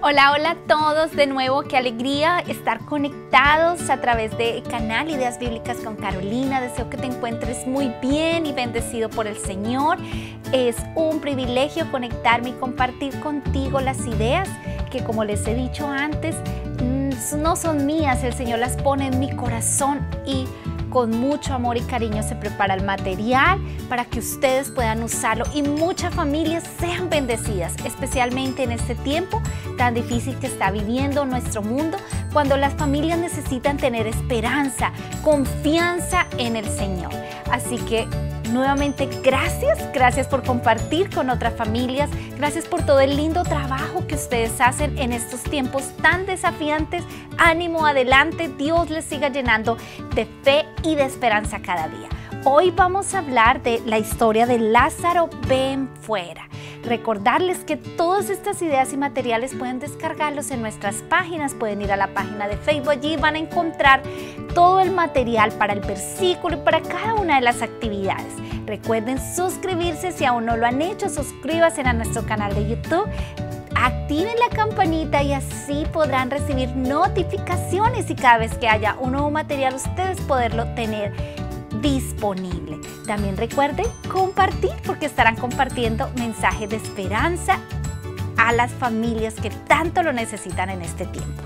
Hola, hola a todos de nuevo, qué alegría estar conectados a través de canal Ideas Bíblicas con Carolina. Deseo que te encuentres muy bien y bendecido por el Señor. Es un privilegio conectarme y compartir contigo las ideas que como les he dicho antes, no son mías, el Señor las pone en mi corazón y con mucho amor y cariño se prepara el material para que ustedes puedan usarlo y muchas familias sean bendecidas, especialmente en este tiempo tan difícil que está viviendo nuestro mundo, cuando las familias necesitan tener esperanza, confianza en el Señor. Así que Nuevamente, gracias, gracias por compartir con otras familias, gracias por todo el lindo trabajo que ustedes hacen en estos tiempos tan desafiantes. Ánimo adelante, Dios les siga llenando de fe y de esperanza cada día. Hoy vamos a hablar de la historia de Lázaro Ben Fuera. Recordarles que todas estas ideas y materiales pueden descargarlos en nuestras páginas, pueden ir a la página de Facebook, allí van a encontrar todo el material para el versículo y para cada una de las actividades. Recuerden suscribirse si aún no lo han hecho, suscríbanse a nuestro canal de YouTube activen la campanita y así podrán recibir notificaciones y cada vez que haya un nuevo material ustedes poderlo tener disponible. También recuerden compartir porque estarán compartiendo mensajes de esperanza a las familias que tanto lo necesitan en este tiempo.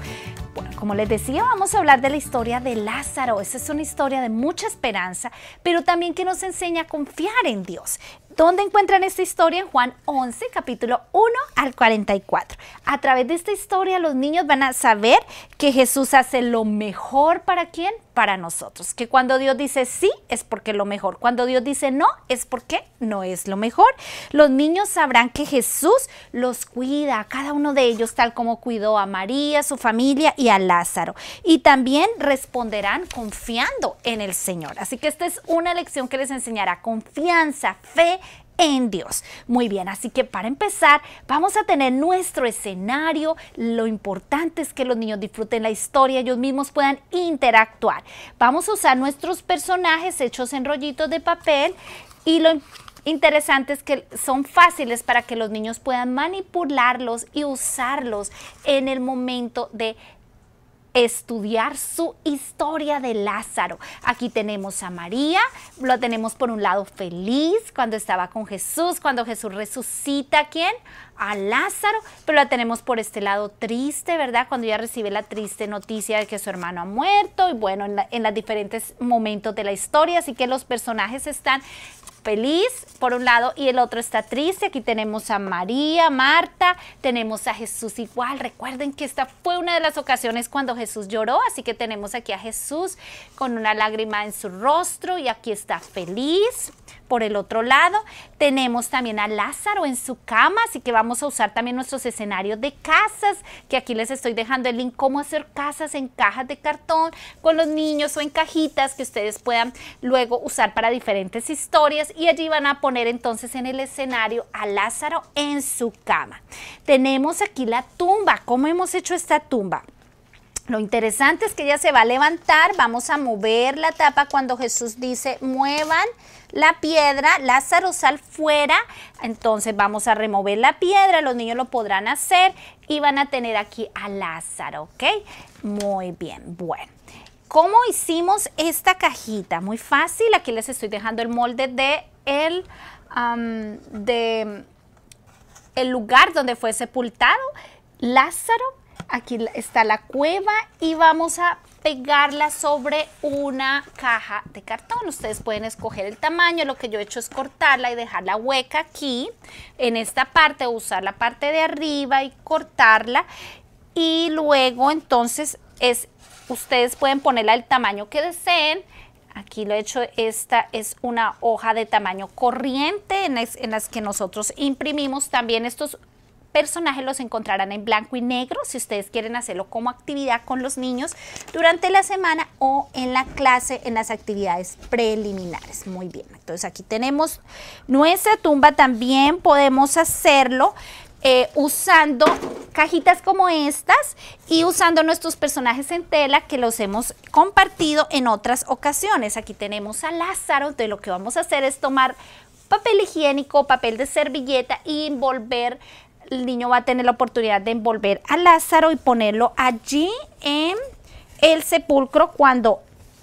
Bueno, como les decía, vamos a hablar de la historia de Lázaro. Esa es una historia de mucha esperanza, pero también que nos enseña a confiar en Dios. ¿Dónde encuentran esta historia? En Juan 11, capítulo 1 al 44. A través de esta historia los niños van a saber que Jesús hace lo mejor para quién? para nosotros. Que cuando Dios dice sí es porque lo mejor. Cuando Dios dice no es porque no es lo mejor. Los niños sabrán que Jesús los cuida a cada uno de ellos tal como cuidó a María, su familia y a Lázaro. Y también responderán confiando en el Señor. Así que esta es una lección que les enseñará confianza, fe en Dios. Muy bien, así que para empezar vamos a tener nuestro escenario. Lo importante es que los niños disfruten la historia, ellos mismos puedan interactuar. Vamos a usar nuestros personajes hechos en rollitos de papel y lo interesante es que son fáciles para que los niños puedan manipularlos y usarlos en el momento de estudiar su historia de Lázaro. Aquí tenemos a María, lo tenemos por un lado feliz cuando estaba con Jesús, cuando Jesús resucita, ¿a quién? A Lázaro, pero la tenemos por este lado triste, ¿verdad? Cuando ella recibe la triste noticia de que su hermano ha muerto y bueno, en, en los diferentes momentos de la historia, así que los personajes están feliz por un lado y el otro está triste. Aquí tenemos a María, Marta, tenemos a Jesús igual. Recuerden que esta fue una de las ocasiones cuando Jesús lloró, así que tenemos aquí a Jesús con una lágrima en su rostro y aquí está feliz. Por el otro lado, tenemos también a Lázaro en su cama, así que vamos a usar también nuestros escenarios de casas, que aquí les estoy dejando el link cómo hacer casas en cajas de cartón con los niños o en cajitas que ustedes puedan luego usar para diferentes historias y allí van a poner entonces en el escenario a Lázaro en su cama. Tenemos aquí la tumba. ¿Cómo hemos hecho esta tumba? Lo interesante es que ella se va a levantar, vamos a mover la tapa cuando Jesús dice, muevan la piedra, Lázaro sal fuera, entonces vamos a remover la piedra, los niños lo podrán hacer y van a tener aquí a Lázaro, ¿ok? Muy bien, bueno. ¿Cómo hicimos esta cajita? Muy fácil, aquí les estoy dejando el molde de el, el lugar donde fue sepultado Lázaro. Aquí está la cueva y vamos a pegarla sobre una caja de cartón. Ustedes pueden escoger el tamaño. Lo que yo he hecho es cortarla y dejarla hueca aquí, en esta parte, usar la parte de arriba y cortarla. Y luego entonces es Ustedes pueden ponerla del tamaño que deseen. Aquí lo he hecho, esta es una hoja de tamaño corriente en las, que nosotros imprimimos. También estos personajes los encontrarán en blanco y negro si ustedes quieren hacerlo como actividad con los niños durante la semana o en la clase en las actividades preliminares. Muy bien, entonces aquí tenemos nuestra tumba, también podemos hacerlo eh, usando cajitas como estas y usando nuestros personajes en tela que los hemos compartido en otras ocasiones. Aquí tenemos a Lázaro, entonces lo que vamos a hacer es tomar papel higiénico, papel de servilleta y envolver el niño va a tener la oportunidad de envolver a Lázaro y ponerlo allí en el sepulcro cuando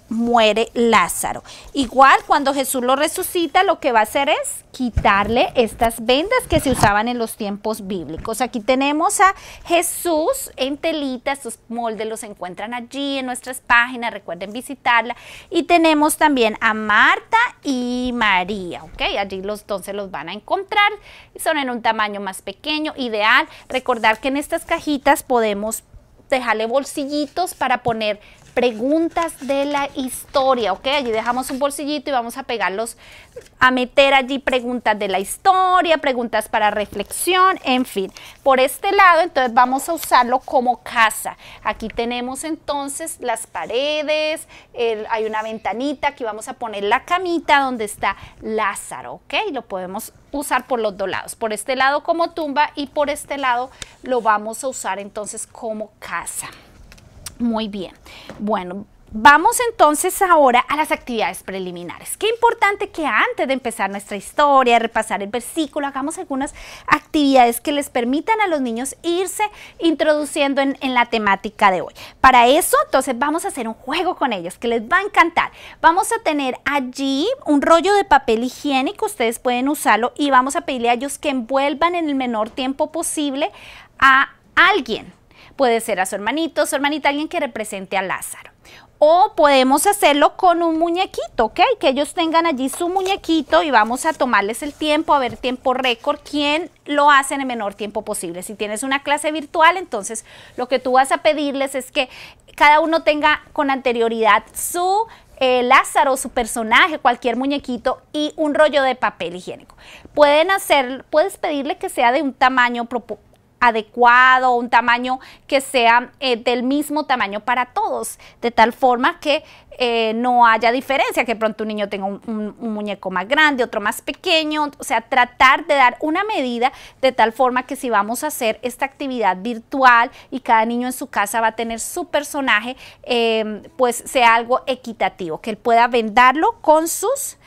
muere Lázaro. Igual cuando Jesús lo resucita, lo que va a hacer es quitarle estas vendas que se usaban en los tiempos bíblicos. Aquí tenemos a Jesús en telita, estos moldes los encuentran allí en nuestras páginas, recuerden visitarla. Y tenemos también a Marta y María, ¿ok? Allí los se los van a encontrar, son en un tamaño más pequeño, ideal. Recordar que en estas cajitas podemos dejarle bolsillitos para poner preguntas de la historia, ¿ok? Allí dejamos un bolsillito y vamos a pegarlos, a meter allí preguntas de la historia, preguntas para reflexión, en fin. Por este lado, entonces vamos a usarlo como casa. Aquí tenemos entonces las paredes, hay una ventanita, aquí vamos a poner la camita donde está Lázaro, ¿ok? Lo podemos usar por los dos lados, por este lado como tumba y por este lado lo vamos a usar entonces como casa. Muy bien. Bueno, Vamos entonces ahora a las actividades preliminares. Qué importante que antes de empezar nuestra historia, repasar el versículo, hagamos algunas actividades que les permitan a los niños irse introduciendo en, la temática de hoy. Para eso, entonces vamos a hacer un juego con ellos que les va a encantar. Vamos a tener allí un rollo de papel higiénico, ustedes pueden usarlo y vamos a pedirle a ellos que envuelvan en el menor tiempo posible a alguien puede ser a su hermanito, su hermanita, alguien que represente a Lázaro. O podemos hacerlo con un muñequito, ¿ok? Que ellos tengan allí su muñequito y vamos a tomarles el tiempo, a ver tiempo récord, quién lo hace en el menor tiempo posible. Si tienes una clase virtual, entonces lo que tú vas a pedirles es que cada uno tenga con anterioridad su eh, Lázaro, su personaje, cualquier muñequito y un rollo de papel higiénico. Pueden hacer, puedes pedirle que sea de un tamaño adecuado, un tamaño que sea eh, del mismo tamaño para todos, de tal forma que eh, no haya diferencia, que pronto un niño tenga un, muñeco más grande, otro más pequeño, o sea, tratar de dar una medida de tal forma que si vamos a hacer esta actividad virtual y cada niño en su casa va a tener su personaje, eh, pues sea algo equitativo, que él pueda vendarlo con sus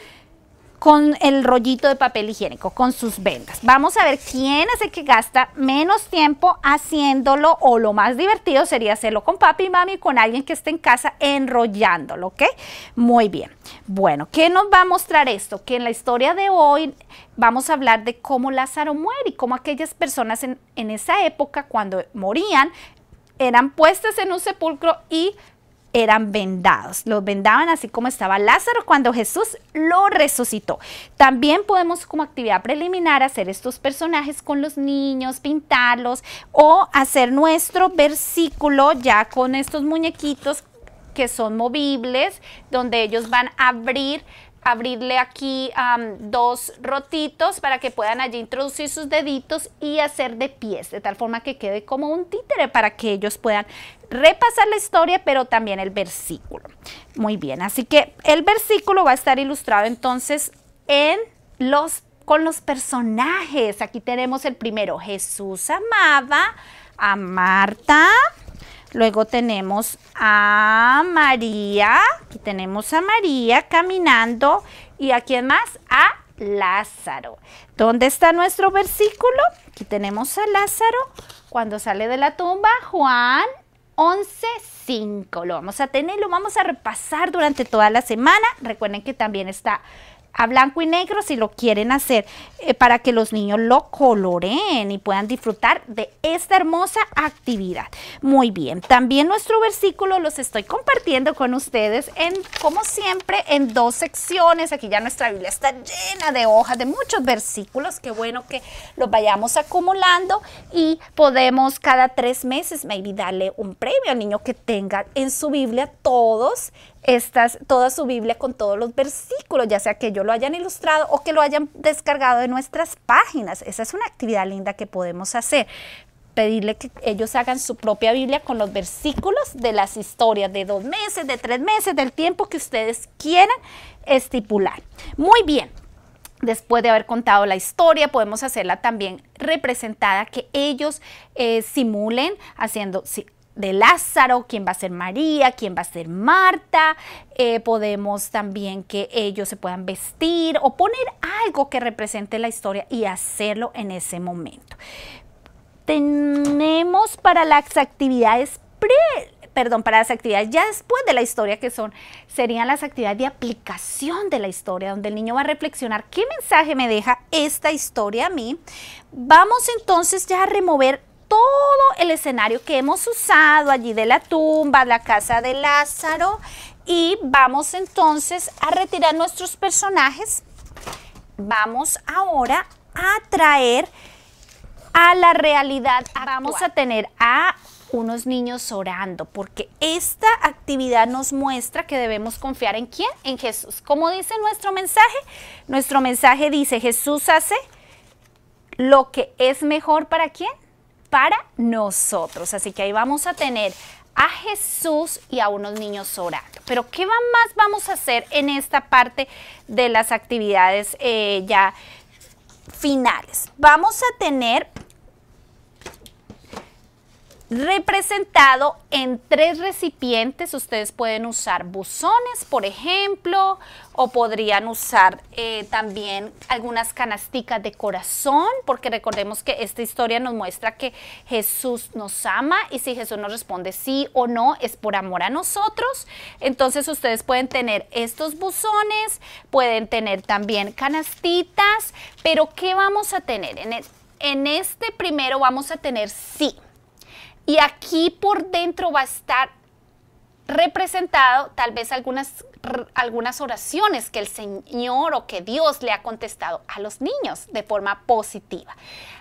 con el rollito de papel higiénico, con sus vendas. Vamos a ver quién es el que gasta menos tiempo haciéndolo o lo más divertido sería hacerlo con papi y mami, con alguien que esté en casa enrollándolo, ¿ok? Muy bien. Bueno, ¿qué nos va a mostrar esto? Que en la historia de hoy vamos a hablar de cómo Lázaro muere y cómo aquellas personas en, en esa época cuando morían eran puestas en un sepulcro y eran vendados. Los vendaban así como estaba Lázaro cuando Jesús lo resucitó. También podemos como actividad preliminar hacer estos personajes con los niños, pintarlos o hacer nuestro versículo ya con estos muñequitos que son movibles, donde ellos van a abrir abrirle aquí dos rotitos para que puedan allí introducir sus deditos y hacer de pies, de tal forma que quede como un títere para que ellos puedan repasar la historia, pero también el versículo. Muy bien, así que el versículo va a estar ilustrado entonces en los con los personajes. Aquí tenemos el primero, Jesús amaba a Marta, Luego tenemos a María, aquí tenemos a María caminando. ¿Y aquí además más? A Lázaro. ¿Dónde está nuestro versículo? Aquí tenemos a Lázaro cuando sale de la tumba, Juan 11.5. Lo vamos a tener, lo vamos a repasar durante toda la semana. Recuerden que también está a blanco y negro si lo quieren hacer eh, para que los niños lo coloreen y puedan disfrutar de esta hermosa actividad. Muy bien, también nuestro versículo los estoy compartiendo con ustedes en, como siempre, en dos secciones. Aquí ya nuestra Biblia está llena de hojas, de muchos versículos. Qué bueno que los vayamos acumulando y podemos cada tres meses, maybe, darle un premio al niño que tenga en su Biblia todos estas, toda su Biblia con todos los versículos, ya sea que yo lo hayan ilustrado o que lo hayan descargado de nuestras páginas. Esa es una actividad linda que podemos hacer. Pedirle que ellos hagan su propia Biblia con los versículos de las historias de dos meses, de tres meses, del tiempo que ustedes quieran estipular. Muy bien, después de haber contado la historia, podemos hacerla también representada, que ellos eh, simulen haciendo, de Lázaro, quién va a ser María, quién va a ser Marta. Eh, podemos también que ellos se puedan vestir o poner algo que represente la historia y hacerlo en ese momento. Tenemos para las actividades perdón, para las actividades ya después de la historia, que son, serían las actividades de aplicación de la historia, donde el niño va a reflexionar qué mensaje me deja esta historia a mí. Vamos entonces ya a remover todo el escenario que hemos usado allí de la tumba, la casa de Lázaro y vamos entonces a retirar nuestros personajes. Vamos ahora a traer a la realidad. Vamos a tener a unos niños orando, porque esta actividad nos muestra que debemos confiar en quién, en Jesús. Como dice nuestro mensaje? Nuestro mensaje dice, Jesús hace lo que es mejor para quién, para nosotros. Así que ahí vamos a tener a Jesús y a unos niños orando. Pero ¿qué más vamos a hacer en esta parte de las actividades eh, ya finales? Vamos a tener representado en tres recipientes. Ustedes pueden usar buzones, por ejemplo, o podrían usar eh, también algunas canasticas de corazón, porque recordemos que esta historia nos muestra que Jesús nos ama y si Jesús nos responde sí o no, es por amor a nosotros. Entonces ustedes pueden tener estos buzones, pueden tener también canastitas, pero ¿qué vamos a tener? En, en este primero vamos a tener sí. Y aquí por dentro va a estar representado tal vez algunas, algunas oraciones que el Señor o que Dios le ha contestado a los niños de forma positiva.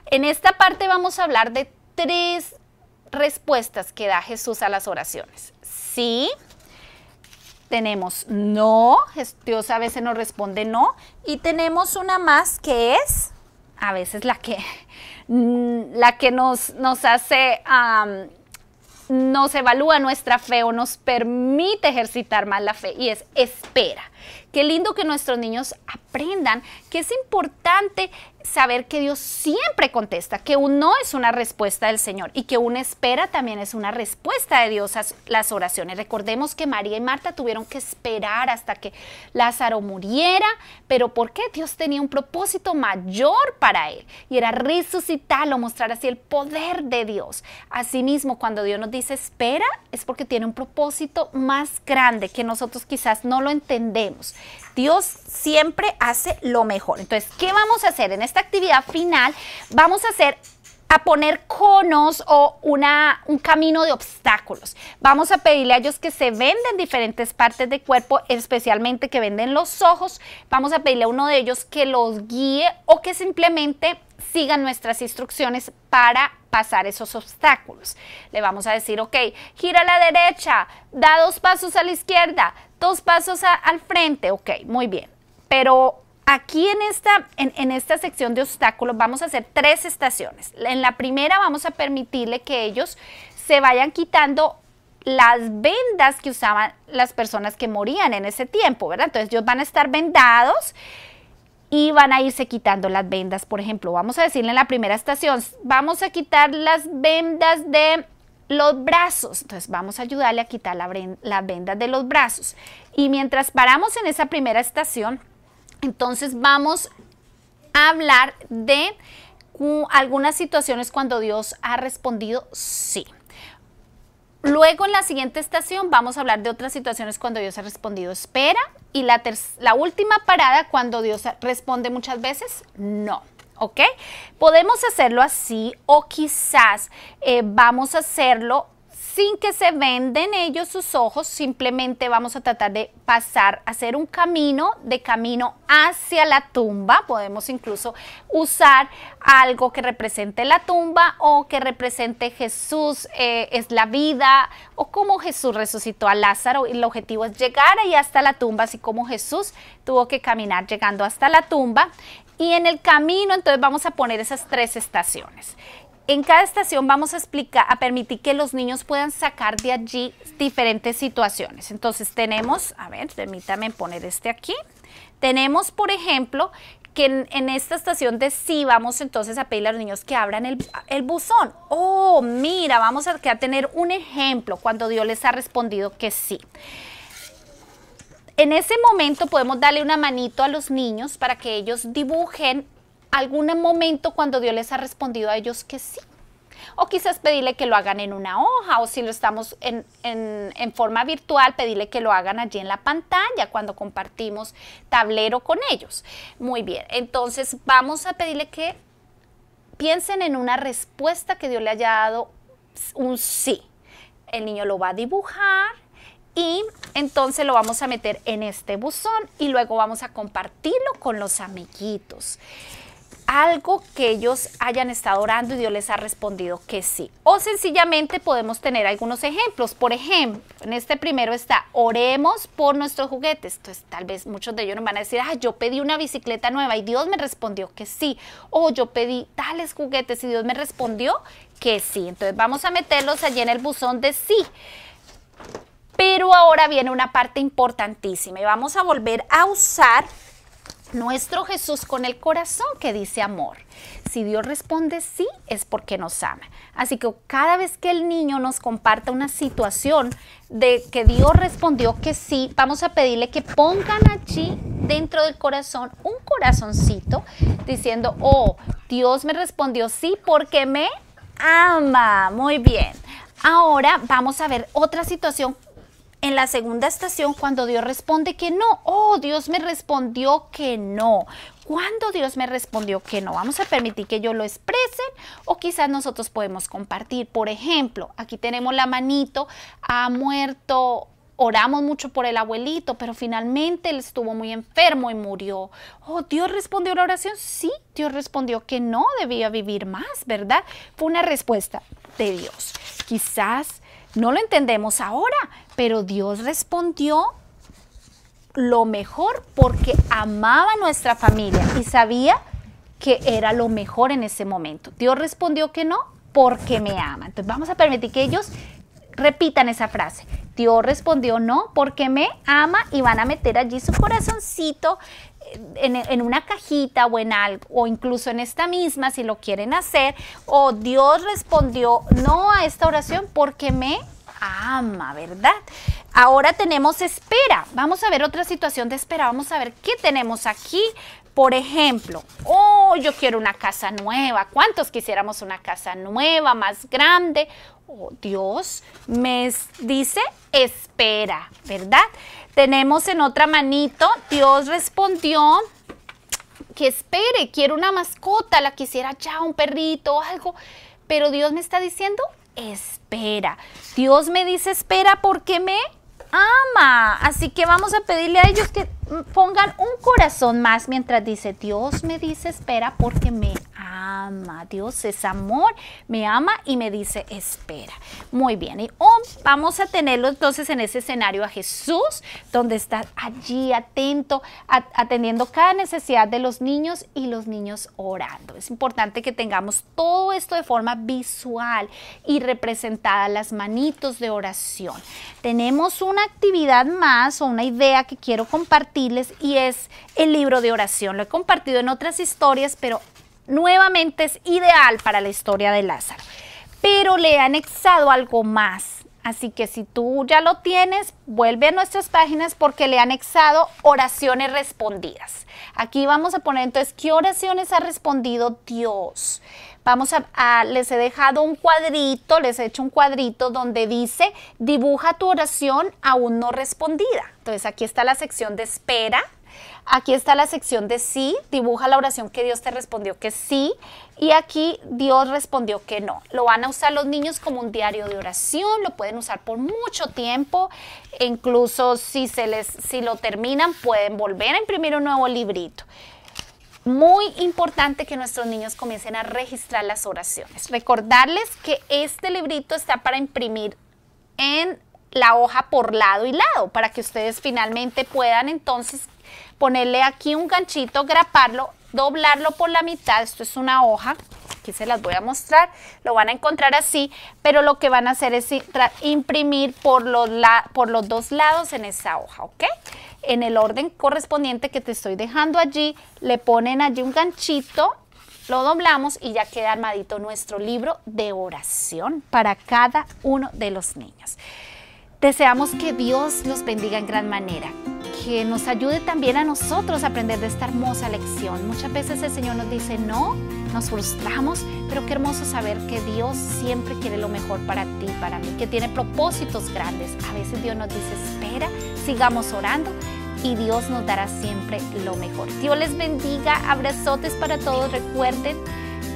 En esta parte vamos a hablar de tres respuestas que da Jesús a las oraciones. Sí, tenemos no, Dios a veces nos responde no, y tenemos una más que es a veces la que Mm, la que nos, nos hace, nos evalúa nuestra fe o nos permite ejercitar más la fe y es espera. Qué lindo que nuestros niños aprendan que es importante saber que Dios siempre contesta, que un no es una respuesta del Señor y que una espera también es una respuesta de Dios a las oraciones. Recordemos que María y Marta tuvieron que esperar hasta que Lázaro muriera, pero ¿por qué? Dios tenía un propósito mayor para él y era resucitarlo, mostrar así el poder de Dios. Asimismo, cuando Dios nos dice espera, es porque tiene un propósito más grande que nosotros quizás no lo entendemos. Dios siempre hace lo mejor. Entonces, ¿qué vamos a hacer en esta actividad final? Vamos a hacer a poner conos o una, un camino de obstáculos. Vamos a pedirle a ellos que se venden diferentes partes del cuerpo, especialmente que venden los ojos. Vamos a pedirle a uno de ellos que los guíe o que simplemente sigan nuestras instrucciones para pasar esos obstáculos. Le vamos a decir, ok, gira a la derecha, da dos pasos a la izquierda, dos pasos al frente, ok, muy bien. Pero aquí en esta, en, en, esta sección de obstáculos vamos a hacer tres estaciones. En la primera vamos a permitirle que ellos se vayan quitando las vendas que usaban las personas que morían en ese tiempo, ¿verdad? Entonces ellos van a estar vendados y van a irse quitando las vendas. Por ejemplo, vamos a decirle en la primera estación, vamos a quitar las vendas de los brazos. Entonces vamos a ayudarle a quitar la venda de los brazos. Y mientras paramos en esa primera estación, entonces vamos a hablar de algunas situaciones cuando Dios ha respondido sí. Luego en la siguiente estación vamos a hablar de otras situaciones cuando Dios ha respondido espera y la, la última parada cuando Dios responde muchas veces no. ¿ok? Podemos hacerlo así o quizás eh, vamos a hacerlo sin que se venden ellos sus ojos, simplemente vamos a tratar de pasar, hacer un camino de camino hacia la tumba. Podemos incluso usar algo que represente la tumba o que represente Jesús eh, es la vida o cómo Jesús resucitó a Lázaro. y El objetivo es llegar ahí hasta la tumba, así como Jesús tuvo que caminar llegando hasta la tumba. Y en el camino entonces vamos a poner esas tres estaciones. En cada estación vamos a explicar, a permitir que los niños puedan sacar de allí diferentes situaciones. Entonces tenemos, a ver, permítame poner este aquí. Tenemos, por ejemplo, que en, esta estación de sí vamos entonces a pedir a los niños que abran el, buzón. Oh, mira, vamos a, a tener un ejemplo cuando Dios les ha respondido que sí. En ese momento podemos darle una manito a los niños para que ellos dibujen algún momento cuando Dios les ha respondido a ellos que sí. O quizás pedirle que lo hagan en una hoja, o si lo estamos en, forma virtual, pedirle que lo hagan allí en la pantalla cuando compartimos tablero con ellos. Muy bien, entonces vamos a pedirle que piensen en una respuesta que Dios le haya dado un sí. El niño lo va a dibujar, y entonces lo vamos a meter en este buzón y luego vamos a compartirlo con los amiguitos. Algo que ellos hayan estado orando y Dios les ha respondido que sí. O sencillamente podemos tener algunos ejemplos. Por ejemplo, en este primero está, oremos por nuestros juguetes. Entonces, tal vez muchos de ellos nos van a decir, ah, yo pedí una bicicleta nueva y Dios me respondió que sí. O yo pedí tales juguetes y Dios me respondió que sí. Entonces, vamos a meterlos allí en el buzón de sí. Pero ahora viene una parte importantísima y vamos a volver a usar nuestro Jesús con el corazón que dice amor. Si Dios responde sí, es porque nos ama. Así que cada vez que el niño nos comparta una situación de que Dios respondió que sí, vamos a pedirle que pongan allí dentro del corazón un corazoncito diciendo, oh, Dios me respondió sí porque me ama. Muy bien. Ahora vamos a ver otra situación en la segunda estación, cuando Dios responde que no, oh, Dios me respondió que no. Cuando Dios me respondió que no? Vamos a permitir que yo lo exprese, o quizás nosotros podemos compartir. Por ejemplo, aquí tenemos la manito, ha muerto oramos mucho por el abuelito, pero finalmente él estuvo muy enfermo y murió. Oh, Dios respondió la oración. Sí, Dios respondió que no debía vivir más, ¿verdad? Fue una respuesta de Dios. Quizás no lo entendemos ahora, pero Dios respondió lo mejor porque amaba a nuestra familia y sabía que era lo mejor en ese momento. Dios respondió que no porque me ama. Entonces vamos a permitir que ellos repitan esa frase. Dios respondió no porque me ama y van a meter allí su corazoncito en, una cajita o en algo, o incluso en esta misma, si lo quieren hacer, o Dios respondió no a esta oración porque me ama, ¿verdad? Ahora tenemos espera. Vamos a ver otra situación de espera. Vamos a ver qué tenemos aquí. Por ejemplo, oh, yo quiero una casa nueva. ¿Cuántos quisiéramos una casa nueva, más grande? Dios me dice, espera, ¿verdad? Tenemos en otra manito, Dios respondió que espere, quiero una mascota, la quisiera ya, un perrito algo, pero Dios me está diciendo, espera. Dios me dice, espera porque me ama. Así que vamos a pedirle a ellos que pongan un corazón más mientras dice, Dios me dice, espera porque me ama ama, Dios es amor, me ama y me dice, espera. Muy bien, y oh, vamos a tenerlo entonces en ese escenario a Jesús, donde está allí atento, atendiendo cada necesidad de los niños y los niños orando. Es importante que tengamos todo esto de forma visual y representada, las manitos de oración. Tenemos una actividad más o una idea que quiero compartirles y es el libro de oración. Lo he compartido en otras historias, pero nuevamente es ideal para la historia de Lázaro. Pero le he anexado algo más. Así que si tú ya lo tienes, vuelve a nuestras páginas porque le han anexado oraciones respondidas. Aquí vamos a poner entonces qué oraciones ha respondido Dios. Vamos a, les he dejado un cuadrito, les he hecho un cuadrito donde dice dibuja tu oración aún no respondida. Entonces aquí está la sección de espera, Aquí está la sección de sí, dibuja la oración que Dios te respondió que sí y aquí Dios respondió que no. Lo van a usar los niños como un diario de oración, lo pueden usar por mucho tiempo, incluso si, se les, si lo terminan pueden volver a imprimir un nuevo librito muy importante que nuestros niños comiencen a registrar las oraciones. Recordarles que este librito está para imprimir en la hoja por lado y lado, para que ustedes finalmente puedan entonces ponerle aquí un ganchito, graparlo, doblarlo por la mitad, esto es una hoja, aquí se las voy a mostrar, lo van a encontrar así, pero lo que van a hacer es imprimir por los, dos lados en esa hoja, ¿ok? En el orden correspondiente que te estoy dejando allí, le ponen allí un ganchito, lo doblamos y ya queda armadito nuestro libro de oración para cada uno de los niños. Deseamos que Dios los bendiga en gran manera, que nos ayude también a nosotros a aprender de esta hermosa lección. Muchas veces el Señor nos dice no, nos frustramos, pero qué hermoso saber que Dios siempre quiere lo mejor para ti, para mí, que tiene propósitos grandes. A veces Dios nos dice, espera, sigamos orando y Dios nos dará siempre lo mejor. Dios les bendiga, abrazotes para todos, recuerden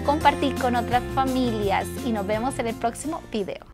compartir con otras familias y nos vemos en el próximo video.